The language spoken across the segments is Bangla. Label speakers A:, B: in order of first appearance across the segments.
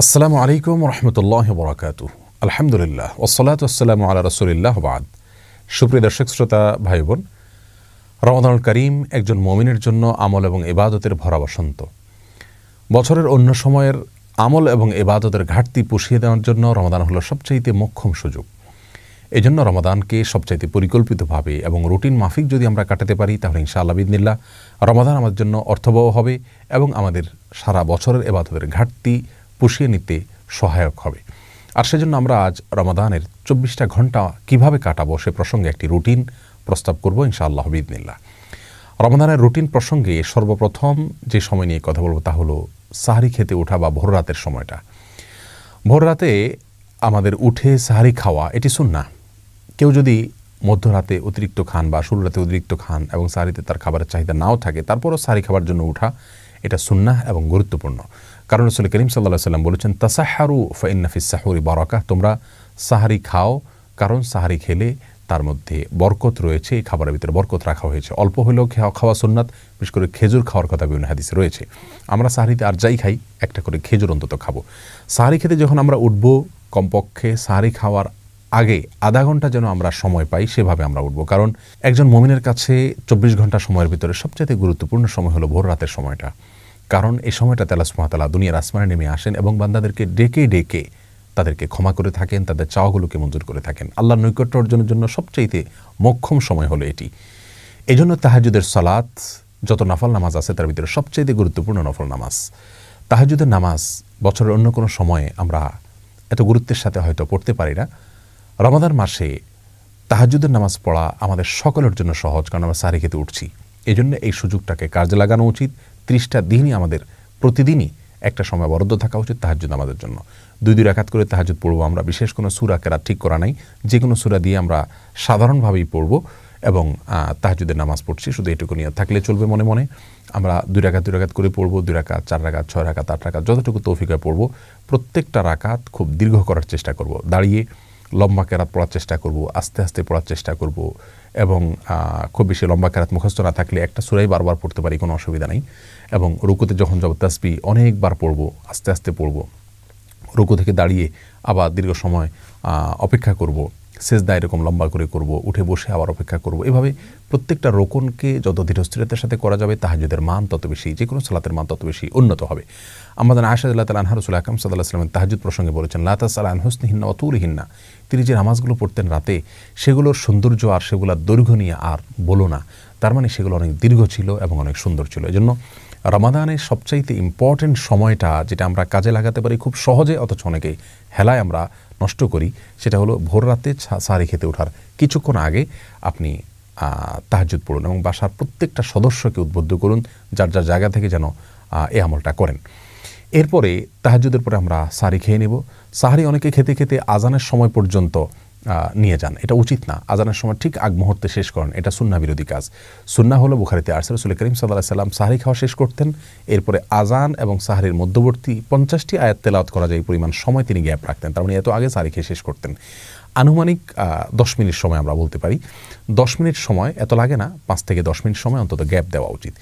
A: আসসালামু আলাইকুম রহমতুল্লাহ বরাকাত আলহামদুলিল্লাহ ওসলাত আসসালাম আল্লাহ রসুলিল্লাহ বাদ সুপ্রিয় দর্শক শ্রোতা ভাই বোন রমাদানুল করিম একজন মমিনের জন্য আমল এবং এবাদতের ভরা বসন্ত বছরের অন্য সময়ের আমল এবং এবাদতের ঘাটতি পুষিয়ে দেওয়ার জন্য রমাদান হলো সবচাইতে মোক্ষম সুযোগ এই জন্য রমাদানকে সবচাইতে পরিকল্পিতভাবে এবং রুটিন মাফিক যদি আমরা কাটাতে পারি তাহলে ইনশাআল্লাহ বিদিনিল্লা রমাদান আমাদের জন্য অর্থবহ হবে এবং আমাদের সারা বছরের এবাদতের ঘাটতি পুষিয়ে নিতে সহায়ক হবে আর সেজন্য আমরা আজ রমাদানের চব্বিশটা ঘন্টা কিভাবে কাটাবো সে প্রসঙ্গে একটি রুটিন প্রস্তাব করব ইনশাআল্লাহ বিদিনিল্লা রমাদানের রুটিন প্রসঙ্গে সর্বপ্রথম যে সময় নিয়ে কথা বলবো তা হলো সাহারি খেতে ওঠা বা ভোর রাতের সময়টা ভোর রাতে আমাদের উঠে সাহারি খাওয়া এটি সুন্না কেউ যদি মধ্যরাতে অতিরিক্ত খান বা রাতে অতিরিক্ত খান এবং সাহারিতে তার খাবারের চাহিদা নাও থাকে তারপরও সাহারি খাবার জন্য উঠা এটা সুন্না এবং গুরুত্বপূর্ণ কারণ রসুল করিম সাল্লাহ সাল্লাম বলেছেন তাসাহারু ফাইন্নাফিস সাহরি বারাকা তোমরা সাহারি খাও কারণ সাহারি খেলে তার মধ্যে বরকত রয়েছে এই খাবারের ভিতরে বরকত রাখা হয়েছে অল্প হলেও খাওয়া সোননাথ বিশেষ করে খেজুর খাওয়ার কথা বিভিন্ন হাদিসে রয়েছে আমরা সাহারিতে আর যাই খাই একটা করে খেজুর অন্তত খাবো সাহারি খেতে যখন আমরা উঠবো কমপক্ষে সাহারি খাওয়ার আগে আধা ঘন্টা যেন আমরা সময় পাই সেভাবে আমরা উঠবো কারণ একজন মমিনের কাছে চব্বিশ ঘন্টা সময়ের ভিতরে সবচেয়ে গুরুত্বপূর্ণ সময় হলো ভোর রাতের সময়টা কারণ এই সময়টা তেলাস মহাতালা দুনিয়ার আসমানে নেমে আসেন এবং বান্দাদেরকে ডেকে ডেকে তাদেরকে ক্ষমা করে থাকেন তাদের চাওয়াগুলোকে মঞ্জুর করে থাকেন আল্লাহর নৈকট্য অর্জনের জন্য সবচাইতে মক্ষম সময় হলো এটি এই জন্য তাহাজুদের সালাত যত নফল নামাজ আছে তার ভিতরে সবচেয়ে গুরুত্বপূর্ণ নফল নামাজ তাহাজুদের নামাজ বছরের অন্য কোনো সময়ে আমরা এত গুরুত্বের সাথে হয়তো পড়তে পারি না রমাদান মাসে তাহাজুদের নামাজ পড়া আমাদের সকলের জন্য সহজ কারণ আমরা সারি খেতে উঠছি এই জন্য এই সুযোগটাকে কাজে লাগানো উচিত ত্রিশটা দিনই আমাদের প্রতিদিনই একটা সময় বরাদ্দ থাকা উচিত তাহাজুদ আমাদের জন্য দুই দুই রাখাত করে তাহাজুদ পড়ব আমরা বিশেষ কোনো সুরা কেরা ঠিক করা নাই যে কোনো সুরা দিয়ে আমরা সাধারণভাবেই পড়বো এবং তাহাজুদের নামাজ পড়ছি শুধু এটুকু নিয়ে থাকলে চলবে মনে মনে আমরা দুই রাখাত দুই রাখাত করে পড়ব দুই রাখাত চার রাখাত ছয় রাখাত আট রাখাত যতটুকু তৌফিকায় পড়ব প্রত্যেকটা রাখাত খুব দীর্ঘ করার চেষ্টা করব দাঁড়িয়ে লম্বা কেরাত পড়ার চেষ্টা করব আস্তে আস্তে পড়ার চেষ্টা করব এবং খুব বেশি লম্বা কেরাত মুখস্থ না থাকলে একটা সুরাই বারবার পড়তে পারি কোনো অসুবিধা নেই এবং রুকুতে যখন যাব তাসবি অনেকবার পড়ব আস্তে আস্তে পড়ব রুকু থেকে দাঁড়িয়ে আবার দীর্ঘ সময় অপেক্ষা করব সেজদা এরকম লম্বা করে করব উঠে বসে আবার অপেক্ষা করব এভাবে প্রত্যেকটা রোকনকে যত ধীরস্থিরতার সাথে করা যাবে তাহাজুদের মান তত বেশি যে কোনো সালাতের মান তত বেশি উন্নত হবে আমাদের আল্লাহ তাল আনহারসুল আকাম সাদাল্লাহ সাল্লামের তাহাজুদ প্রসঙ্গে বলেছেন লাতাস আল আনহসনিহিন্না অতুলহিন্না তিনি যে নামাজগুলো পড়তেন রাতে সেগুলোর সৌন্দর্য আর সেগুলোর দৈর্ঘ্য নিয়ে আর বলো না তার মানে সেগুলো অনেক দীর্ঘ ছিল এবং অনেক সুন্দর ছিল এজন্য রমাদানের সবচাইতে ইম্পর্টেন্ট সময়টা যেটা আমরা কাজে লাগাতে পারি খুব সহজে অথচ অনেকে হেলায় আমরা নষ্ট করি সেটা হলো ভোর রাতে সারি খেতে ওঠার কিছুক্ষণ আগে আপনি তাহাজুদ পড়ুন এবং বাসার প্রত্যেকটা সদস্যকে উদ্বুদ্ধ করুন যার যার জায়গা থেকে যেন এ আমলটা করেন এরপরে তাহাজুদের পরে আমরা সারি খেয়ে নেব সাহারি অনেকে খেতে খেতে আজানের সময় পর্যন্ত নিয়ে যান এটা উচিত না আজানের সময় ঠিক আগ মুহূর্তে শেষ করেন এটা সুন্না বিরোধী কাজ সুন্না হলো বুখারিতে আর রসুল করিম সাল্লাহ সাল্লাম সাহারি খাওয়া শেষ করতেন এরপরে আজান এবং সাহারির মধ্যবর্তী পঞ্চাশটি আয়াত তেলাওত করা যায় পরিমাণ সময় তিনি গ্যাপ রাখতেন তার মানে এত আগে সাহারি খেয়ে শেষ করতেন আনুমানিক দশ মিনিট সময় আমরা বলতে পারি দশ মিনিট সময় এত লাগে না পাঁচ থেকে দশ মিনিট সময় অন্তত গ্যাপ দেওয়া উচিত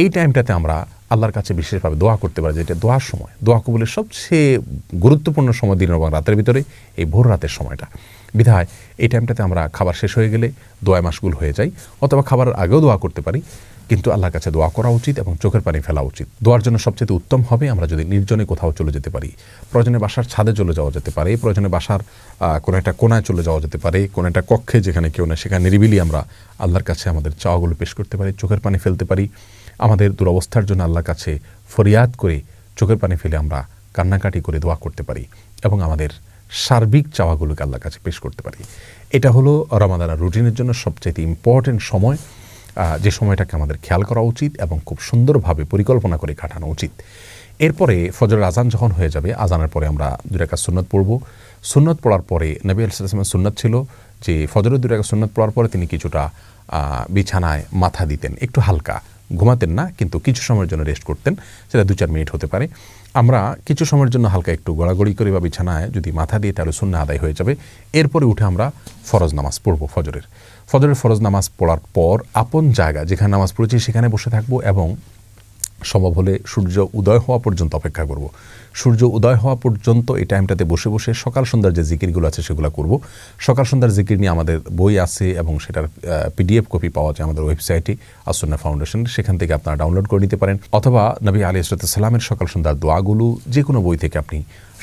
A: এই টাইমটাতে আমরা আল্লাহর কাছে বিশেষভাবে দোয়া করতে পারি যেটা দোয়ার সময় দোয়া কবুলের সবচেয়ে গুরুত্বপূর্ণ সময় দিন এবং রাতের ভিতরে এই ভোর রাতের সময়টা বিধায় এই টাইমটাতে আমরা খাবার শেষ হয়ে গেলে দোয়া মাসগুল হয়ে যাই অথবা খাবারের আগেও দোয়া করতে পারি কিন্তু আল্লাহর কাছে দোয়া করা উচিত এবং চোখের পানি ফেলা উচিত দোয়ার জন্য সবচেয়ে উত্তম হবে আমরা যদি নির্জনে কোথাও চলে যেতে পারি প্রয়োজনে বাসার ছাদে চলে যাওয়া যেতে পারে প্রয়োজনে বাসার কোনো একটা কোনায় চলে যাওয়া যেতে পারে কোনো একটা কক্ষে যেখানে কেউ না সেখানে নিরিবিলি আমরা আল্লাহর কাছে আমাদের চাওয়াগুলো পেশ করতে পারি চোখের পানি ফেলতে পারি আমাদের দুরবস্থার জন্য আল্লাহর কাছে ফরিয়াদ করে চোখের পানি ফেলে আমরা কান্নাকাটি করে দোয়া করতে পারি এবং আমাদের সার্বিক চাওয়াগুলোকে আল্লাহর কাছে পেশ করতে পারি এটা হলো রমাদানা রুটিনের জন্য সবচেয়ে ইম্পর্টেন্ট সময় যে সময়টাকে আমাদের খেয়াল করা উচিত এবং খুব সুন্দরভাবে পরিকল্পনা করে কাটানো উচিত এরপরে ফজরের আজান যখন হয়ে যাবে আজানের পরে আমরা দুরাকা সুন্নত পড়ব সুন্নত পড়ার পরে নবী আলসালামের সুন্নত ছিল যে ফজরের দুরাকা সুন্নত পড়ার পরে তিনি কিছুটা বিছানায় মাথা দিতেন একটু হালকা ঘুমাতেন না কিন্তু কিছু সময়ের জন্য রেস্ট করতেন সেটা দু চার মিনিট হতে পারে আমরা কিছু সময়ের জন্য হালকা একটু গড়াগড়ি করে বা বিছানায় যদি মাথা দিয়ে তাহলে শূন্য আদায় হয়ে যাবে এরপরে উঠে আমরা ফরজ নামাজ পড়ব ফজরের ফজরের ফরজ নামাজ পড়ার পর আপন জায়গা যেখানে নামাজ পড়েছি সেখানে বসে থাকবো এবং সম্ভব হলে সূর্য উদয় হওয়া পর্যন্ত অপেক্ষা করব। সূর্য উদয় হওয়া পর্যন্ত এই টাইমটাতে বসে বসে সকাল সন্ধ্যার যে জিকিরগুলো আছে সেগুলো করব সকাল সন্ধ্যার জিকির নিয়ে আমাদের বই আছে এবং সেটার পিডিএফ কপি পাওয়া যায় আমাদের ওয়েবসাইটে আসন্না ফাউন্ডেশন সেখান থেকে আপনারা ডাউনলোড করে নিতে পারেন অথবা নবী আলী ইসরাতামের সকাল সন্ধ্যার দোয়াগুলো যে কোনো বই থেকে আপনি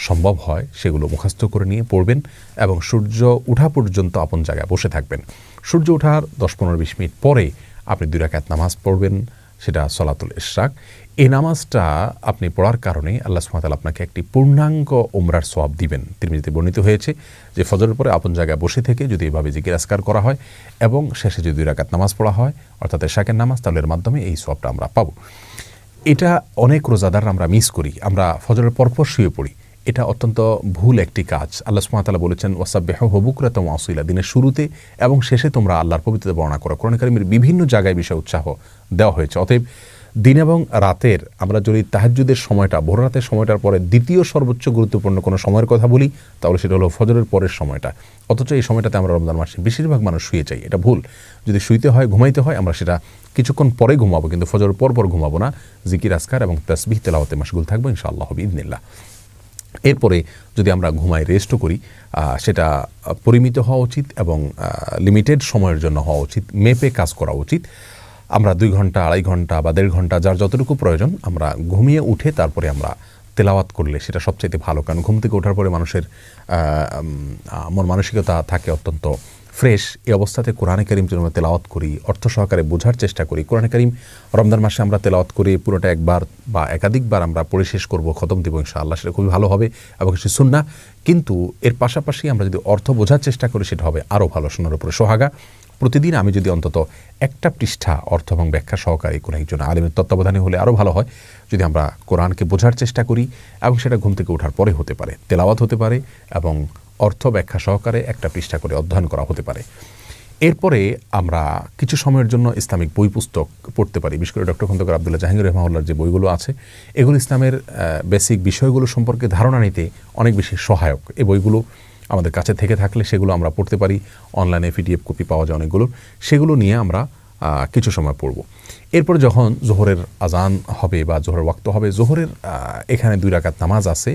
A: সম্ভব হয় সেগুলো মুখস্থ করে নিয়ে পড়বেন এবং সূর্য ওঠা পর্যন্ত আপন জায়গায় বসে থাকবেন সূর্য ওঠার দশ পনেরো বিশ মিনিট পরে আপনি দুই রাকাত নামাজ পড়বেন সেটা সলাতুল ইশাক এই নামাজটা আপনি পড়ার কারণে আল্লাহ সুমাতাল আপনাকে একটি পূর্ণাঙ্গ ওমরার সোয়াব দিবেন তিরমিজিতে বর্ণিত হয়েছে যে ফজরের পরে আপন জায়গায় বসে থেকে যদি এভাবে জিজ্ঞাসকার করা হয় এবং শেষে যদি রাকাত নামাজ পড়া হয় অর্থাৎ এশাকের নামাজ তাহলে এর মাধ্যমে এই সোয়াবটা আমরা পাবো এটা অনেক রোজাদার আমরা মিস করি আমরা ফজরের পরপর শুয়ে পড়ি এটা অত্যন্ত ভুল একটি কাজ আল্লাহ সুমাতালা বলেছেন ওয়াসাব্যহ হবুকরা তোমা আসইলা দিনের শুরুতে এবং শেষে তোমরা আল্লাহর পবিত্রতা বর্ণনা করো কোরআনকারিমের বিভিন্ন জায়গায় বিষয়ে উৎসাহ দেওয়া হয়েছে অতএব দিন এবং রাতের আমরা যদি তাহাজুদের সময়টা ভোর রাতের সময়টার পরে দ্বিতীয় সর্বোচ্চ গুরুত্বপূর্ণ কোনো সময়ের কথা বলি তাহলে সেটা হলো ফজরের পরের সময়টা অথচ এই সময়টাতে আমরা রমজান মাসে বেশিরভাগ মানুষ শুয়ে যাই এটা ভুল যদি শুইতে হয় ঘুমাইতে হয় আমরা সেটা কিছুক্ষণ পরে ঘুমাবো কিন্তু ফজর পর পর ঘুমাবো না জিকির আসকার এবং তসবিহ তেলাওয়াতে মাসগুল থাকবো ইনশাআল্লাহ ইদিনিল্লা এরপরে যদি আমরা ঘুমাই রেস্টও করি সেটা পরিমিত হওয়া উচিত এবং লিমিটেড সময়ের জন্য হওয়া উচিত মেপে কাজ করা উচিত আমরা দুই ঘন্টা আড়াই ঘন্টা বা দেড় ঘন্টা যার যতটুকু প্রয়োজন আমরা ঘুমিয়ে উঠে তারপরে আমরা তেলাওয়াত করলে সেটা সবচেয়ে ভালো কারণ ঘুম থেকে ওঠার পরে মানুষের মন মানসিকতা থাকে অত্যন্ত ফ্রেশ এই অবস্থাতে কোরআনে করিম যদি আমরা তেলাওয়াত করি অর্থ সহকারে বোঝার চেষ্টা করি কোরআনে করিম রমজান মাসে আমরা তেলাওয়াত করি পুরোটা একবার বা একাধিকবার আমরা পড়ে শেষ করবো খতম দেবো আল্লাহ সেটা খুবই ভালো হবে এবং কিছু শুননা কিন্তু এর পাশাপাশি আমরা যদি অর্থ বোঝার চেষ্টা করি সেটা হবে আরও ভালো শোনার উপরে সোহাগা প্রতিদিন আমি যদি অন্তত একটা পৃষ্ঠা অর্থ এবং ব্যাখ্যা সহকারে কোনো একজন আলেমের তত্ত্বাবধানে হলে আরও ভালো হয় যদি আমরা কোরআনকে বোঝার চেষ্টা করি এবং সেটা ঘুম থেকে ওঠার পরে হতে পারে তেলাওয়াত হতে পারে এবং অর্থ ব্যাখ্যা সহকারে একটা পৃষ্ঠা করে অধ্যয়ন করা হতে পারে এরপরে আমরা কিছু সময়ের জন্য ইসলামিক বই পুস্তক পড়তে পারি বিশেষ করে ডক্টর খন্দকর আবদুল্লাহ জাহাঙ্গীর রহমাউল্লার যে বইগুলো আছে এগুলো ইসলামের বেসিক বিষয়গুলো সম্পর্কে ধারণা নিতে অনেক বেশি সহায়ক এই বইগুলো আমাদের কাছে থেকে থাকলে সেগুলো আমরা পড়তে পারি অনলাইনে পিডিএফ কপি পাওয়া যায় অনেকগুলোর সেগুলো নিয়ে আমরা কিছু সময় পড়ব এরপর যখন জোহরের আজান হবে বা জোহরের ওয়াক্ত হবে জোহরের এখানে দুই রাকাত নামাজ আছে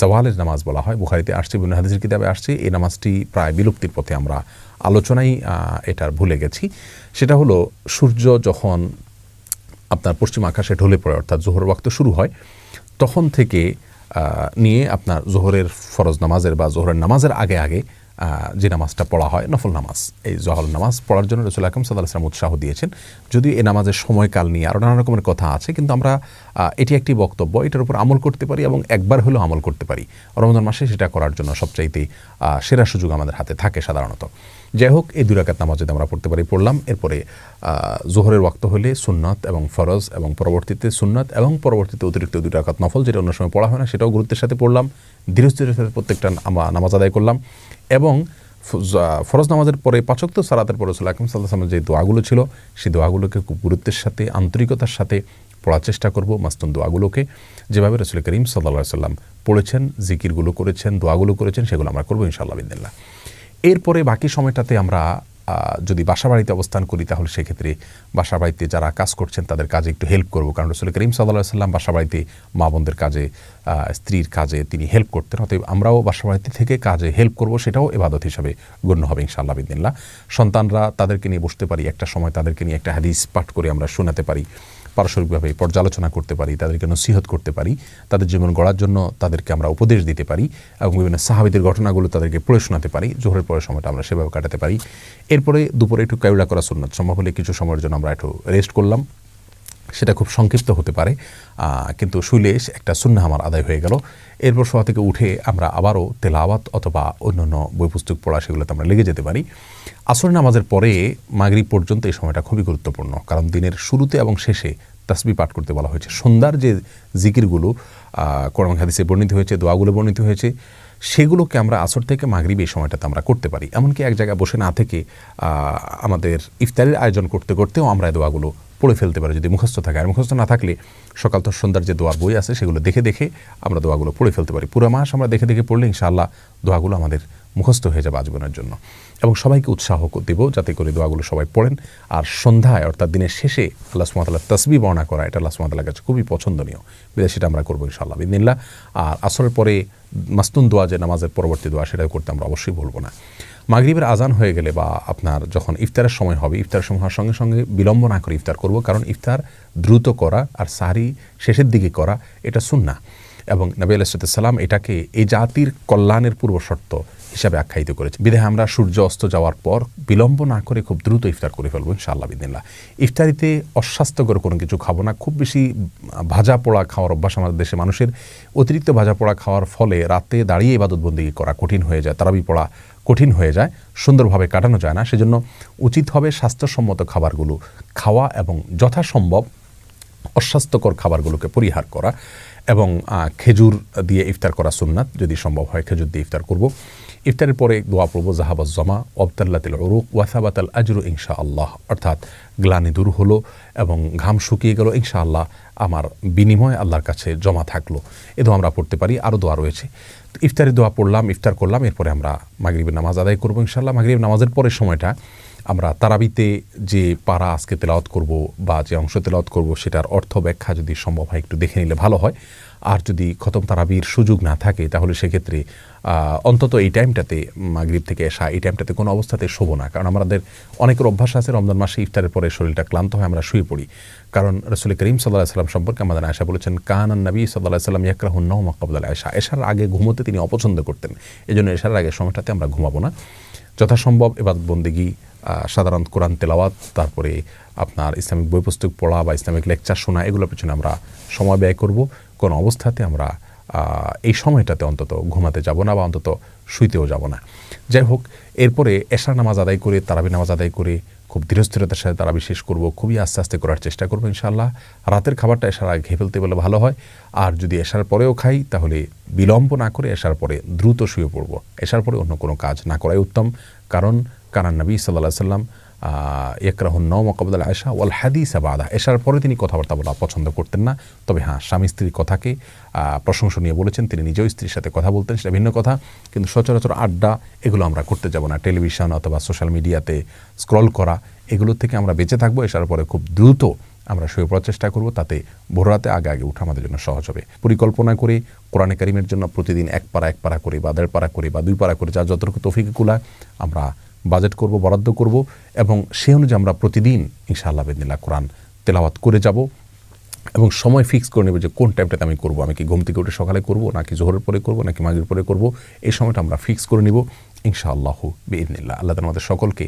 A: জওয়ালের নামাজ বলা হয় বুখারিতে আসছে বিভিন্ন হাদিসের কিতাবে আসছে এই নামাজটি প্রায় বিলুপ্তির পথে আমরা আলোচনাই এটার ভুলে গেছি সেটা হলো সূর্য যখন আপনার পশ্চিম আকাশে ঢলে পড়ে অর্থাৎ জোহর ওয়াক্ত শুরু হয় তখন থেকে নিয়ে আপনার জোহরের ফরজ নামাজের বা জোহরের নামাজের আগে আগে যে নামাজটা পড়া হয় নফল নামাজ এই জহর নামাজ পড়ার জন্য রসুল আকরম সাদাম উৎসাহ দিয়েছেন যদিও এ নামাজের সময়কাল নিয়ে আরও নানা রকমের কথা আছে কিন্তু আমরা এটি একটি বক্তব্য এটার উপর আমল করতে পারি এবং একবার হলেও আমল করতে পারি রমজান মাসে সেটা করার জন্য সবচাইতে সেরা সুযোগ আমাদের হাতে থাকে সাধারণত যাই হোক এই দুরাকাত নামাজ যদি আমরা পড়তে পারি পড়লাম এরপরে জোহরের ওয়াক্ত হলে সুননাথ এবং ফরজ এবং পরবর্তীতে সুননাথ এবং পরবর্তীতে অতিরিক্ত দুরাকাত নফল যেটা অন্য সময় পড়া হয় না সেটাও গুরুত্বের সাথে পড়লাম ধীরস্থির সাথে প্রত্যেকটা নামাজ আদায় করলাম এবং ফরজ নামাজের পরে পাচক তো সালাতের পরে রসুল আকরম সাল্লাহ যে দোয়াগুলো ছিল সেই দোয়াগুলোকে খুব গুরুত্বের সাথে আন্তরিকতার সাথে পড়ার চেষ্টা করব মাস্তুন দোয়াগুলোকে যেভাবে রসুল করিম সাল্লাহ সাল্লাম পড়েছেন জিকিরগুলো করেছেন দোয়াগুলো করেছেন সেগুলো আমরা করবো ইনশাআল্লাহ বিদ্য়াল্লাহ এরপরে বাকি সময়টাতে আমরা যদি বাসা বাড়িতে অবস্থান করি তাহলে সেক্ষেত্রে বাসাবাড়িতে যারা কাজ করছেন তাদের কাজে একটু হেল্প করবো কারণ রসুল করিম সাল্লাহ সাল্লাম বাড়িতে মা বোনদের কাজে স্ত্রীর কাজে তিনি হেল্প করতেন অতএব আমরাও বাড়িতে থেকে কাজে হেল্প করব সেটাও এবাদত হিসাবে গণ্য হবে ইনশাআল্লাহ বিদিনলা সন্তানরা তাদেরকে নিয়ে বসতে পারি একটা সময় তাদেরকে নিয়ে একটা হাদিস পাঠ করে আমরা শোনাতে পারি পারস্পরিকভাবে পর্যালোচনা করতে পারি তাদেরকে নসিহত করতে পারি তাদের জীবন গড়ার জন্য তাদেরকে আমরা উপদেশ দিতে পারি এবং বিভিন্ন সাহাবিদের ঘটনাগুলো তাদেরকে পড়ে শোনাতে পারি জোহরের পরের সময়টা আমরা সেভাবে কাটাতে পারি এরপরে দুপুরে একটু কায়ুলা করা সুন্নত সম্ভব হলে কিছু সময়ের জন্য আমরা একটু রেস্ট করলাম সেটা খুব সংক্ষিপ্ত হতে পারে কিন্তু শুলে একটা সুন্না আমার আদায় হয়ে গেল এরপর সভা থেকে উঠে আমরা আবারও তেলাওয়াত অথবা অন্য অন্য বই পুস্তক পড়া সেগুলোতে আমরা লেগে যেতে পারি আসর নামাজের পরে মাগরি পর্যন্ত এই সময়টা খুবই গুরুত্বপূর্ণ কারণ দিনের শুরুতে এবং শেষে তাসবি পাঠ করতে বলা হয়েছে সন্ধ্যার যে জিকিরগুলো কোরআন খাদিসে বর্ণিত হয়েছে দোয়াগুলো বর্ণিত হয়েছে সেগুলোকে আমরা আসর থেকে মাগরিব এই সময়টাতে আমরা করতে পারি এমনকি এক জায়গায় বসে না থেকে আমাদের ইফতারের আয়োজন করতে করতেও আমরা দোয়াগুলো পড়ে ফেলতে পারে যদি মুখস্থ থাকে আর মুখস্থ না থাকলে সকাল তো সন্ধ্যার যে দোয়ার বই আছে সেগুলো দেখে দেখে আমরা দোয়াগুলো পড়ে ফেলতে পারি পুরো মাস আমরা দেখে দেখে পড়লে ইনশাআল্লাহ দোয়াগুলো আমাদের মুখস্থ হয়ে যাবে আজীবনের জন্য এবং সবাইকে উৎসাহ দেব যাতে করে দোয়াগুলো সবাই পড়েন আর সন্ধ্যায় অর্থাৎ দিনের শেষে আল্লাহ সুমাতাল্লাহ তসবি বর্ণনা করা এটা আল্লাহ সুমাতার কাছে খুবই পছন্দনীয় বিদেশ সেটা আমরা করবো ইনশাআল্লাহ বিদিনিল্লা আর আসরের পরে মাস্তুন দোয়া যে নামাজের পরবর্তী দোয়া সেটাও করতে আমরা অবশ্যই বলবো না মাগরীবের আজান হয়ে গেলে বা আপনার যখন ইফতারের সময় হবে ইফতার সময় হওয়ার সঙ্গে সঙ্গে বিলম্ব না করে ইফতার করব কারণ ইফতার দ্রুত করা আর সারি শেষের দিকে করা এটা শুননা এবং নবী সালাম এটাকে এই জাতির কল্যাণের পূর্বশর্ত হিসাবে আখ্যায়িত করেছে বিধে আমরা সূর্য অস্ত যাওয়ার পর বিলম্ব না করে খুব দ্রুত ইফতার করে ফেলবো ইনশাআল্লাহ বিদিনলা ইফতারিতে অস্বাস্থ্যকর কোনো কিছু খাবো না খুব বেশি ভাজা পোড়া খাওয়ার অভ্যাস আমাদের দেশে মানুষের অতিরিক্ত ভাজা পোড়া খাওয়ার ফলে রাতে দাঁড়িয়ে ইবাদতবন্দি করা কঠিন হয়ে যায় তারাবি পড়া কঠিন হয়ে যায় সুন্দরভাবে কাটানো যায় না সেজন্য উচিত হবে স্বাস্থ্যসম্মত খাবারগুলো খাওয়া এবং যথাসম্ভব অস্বাস্থ্যকর খাবারগুলোকে পরিহার করা এবং খেজুর দিয়ে ইফতার করা সুন্নাত যদি সম্ভব হয় খেজুর দিয়ে ইফতার করব ইফতারের পরে দোয়া পড়ব জাহাবাজ জমা অবতাল্লাতিল ওরুক ওয়াসাবাত আল আজরু ইনশা আল্লাহ অর্থাৎ গ্লানি দূর হলো এবং ঘাম শুকিয়ে গেল ইনশা আল্লাহ আমার বিনিময় আল্লাহর কাছে জমা থাকলো এ দোয়া আমরা পড়তে পারি আরও দোয়া রয়েছে ইফতারি দোয়া পড়লাম ইফতার করলাম এরপরে আমরা মাগরীবের নামাজ আদায় করবো ইনশাল্লাহ মাগরীব নামাজের পরের সময়টা আমরা তারাবিতে যে পারা আজকে তেলাওত করব বা যে অংশ তেলাওত করব সেটার অর্থ ব্যাখ্যা যদি সম্ভব হয় একটু দেখে নিলে ভালো হয় আর যদি খতম তারাবির সুযোগ না থাকে তাহলে সেক্ষেত্রে অন্তত এই টাইমটাতে মাগরীব থেকে আসা এই টাইমটাতে কোনো অবস্থাতে শোবো না কারণ আমাদের অনেকের অভ্যাস আছে রমজান মাসে ইফতারের পরে শরীরটা ক্লান্ত হয় আমরা শুয়ে পড়ি কারণ রসুল করিম সাল্লাহ সাল্লাম সম্পর্কে আমাদের আয়সা বলেছেন কাহান নবী সাল্লাহ সাল্লাম নৌ মাকবুল আয়সা এশার আগে ঘুমোতে তিনি অপছন্দ করতেন এজন্য এসার আগের সময়টাতে আমরা ঘুমাবো না যথাসম্ভব এবার বন্দিগি সাধারণ কোরআন তেলাওয়াত তারপরে আপনার ইসলামিক বই পুস্তক পড়া বা ইসলামিক লেকচার শোনা এগুলোর পিছনে আমরা সময় ব্যয় করব কোন অবস্থাতে আমরা এই সময়টাতে অন্তত ঘুমাতে যাব না বা অন্তত শুইতেও যাব না যাই হোক এরপরে এশার নামাজ আদায় করে তারাবি নামাজ আদায় করে খুব ধীরস্থিরতার সাথে তারা বিশেষ করব খুবই আস্তে আস্তে করার চেষ্টা করবো ইনশাল্লাহ রাতের খাবারটা এসার আগে খেয়ে ফেলতে বলে ভালো হয় আর যদি এসার পরেও খাই তাহলে বিলম্ব না করে এসার পরে দ্রুত শুয়ে পড়ব এসার পরে অন্য কোনো কাজ না করাই উত্তম কারণ কানান নবী সাল্লাহ সাল্লাম ইয়াকরাহুন নওমা কবদাল আয়সা ওয়াল হাদিসা বাদা এশার পরে তিনি কথাবার্তা বলা পছন্দ করতেন না তবে হ্যাঁ স্বামী স্ত্রীর কথাকে প্রশংসনীয় বলেছেন তিনি নিজেও স্ত্রীর সাথে কথা বলতেন সেটা ভিন্ন কথা কিন্তু সচরাচর আড্ডা এগুলো আমরা করতে যাব না টেলিভিশন অথবা সোশ্যাল মিডিয়াতে স্ক্রল করা এগুলো থেকে আমরা বেঁচে থাকবো এসার পরে খুব দ্রুত আমরা শুয়ে পড়ার চেষ্টা করব তাতে ভোররাতে আগে আগে উঠা আমাদের জন্য সহজ হবে পরিকল্পনা করে কোরআনে কারিমের জন্য প্রতিদিন এক পাড়া এক পাড়া করে বা দেড় পাড়া করে বা দুই পাড়া করে যা যতটুকু তফিকুলা আমরা বাজেট করব বরাদ্দ করব এবং সেই অনুযায়ী আমরা প্রতিদিন ইনশাআল্লাহ বেদিনা কোরআন তেলাওয়াত করে যাব এবং সময় ফিক্স করে নেব যে কোন টাইমটাতে আমি করব আমি কি ঘুম থেকে উঠে সকালে করব নাকি জোহরের পরে করব নাকি মাঝের পরে করব এই সময়টা আমরা ফিক্স করে নিব ইনশাআল্লাহ বেদিনিল্লা আল্লাহ আমাদের সকলকে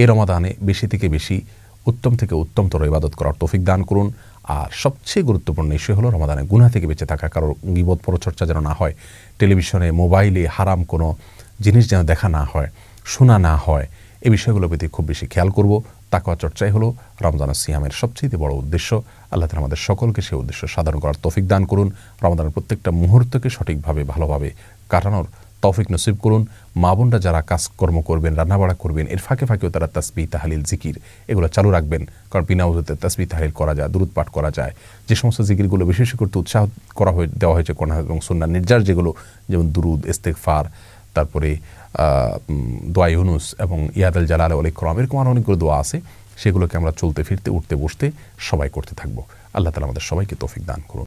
A: এই রমাদানে বেশি থেকে বেশি উত্তম থেকে উত্তমতর ইবাদত করার তৌফিক দান করুন আর সবচেয়ে গুরুত্বপূর্ণ ইস্যু হলো রমাদানে গুনা থেকে বেঁচে থাকা কারোর গিবোধ পরচর্চা যেন না হয় টেলিভিশনে মোবাইলে হারাম কোনো জিনিস যেন দেখা না হয় শোনা না হয় এই বিষয়গুলোর প্রতি খুব বেশি খেয়াল করব তাকওয়া চর্চাই হলো রমজান সিয়ামের সবচেয়ে বড় উদ্দেশ্য আল্লাহ তালা আমাদের সকলকে সেই উদ্দেশ্য সাধারণ করার তৌফিক দান করুন রমজানের প্রত্যেকটা মুহূর্তকে সঠিকভাবে ভালোভাবে কাটানোর তৌফিক নসিব করুন মা বোনরা যারা কাজকর্ম করবেন রান্নাবাড়া করবেন এর ফাঁকে ফাঁকেও তারা তাসবি তাহালিল জিকির এগুলো চালু রাখবেন কারণ বিনা উদ্যোগে তাসবি তাহালিল করা যায় দূরত পাঠ করা যায় যে সমস্ত জিকিরগুলো বিশেষ করতে উৎসাহ করা হয়ে দেওয়া হয়েছে কোরআন এবং সুন্নার নির্যাস যেগুলো যেমন দুরুদ ইস্তেকফার তারপরে দোয়া ইউনুস এবং ইয়াদাল জালাল আল করম এরকম আরও অনেকগুলো দোয়া আছে সেগুলোকে আমরা চলতে ফিরতে উঠতে বসতে সবাই করতে থাকবো আল্লাহ তালা আমাদের সবাইকে তৌফিক দান করুন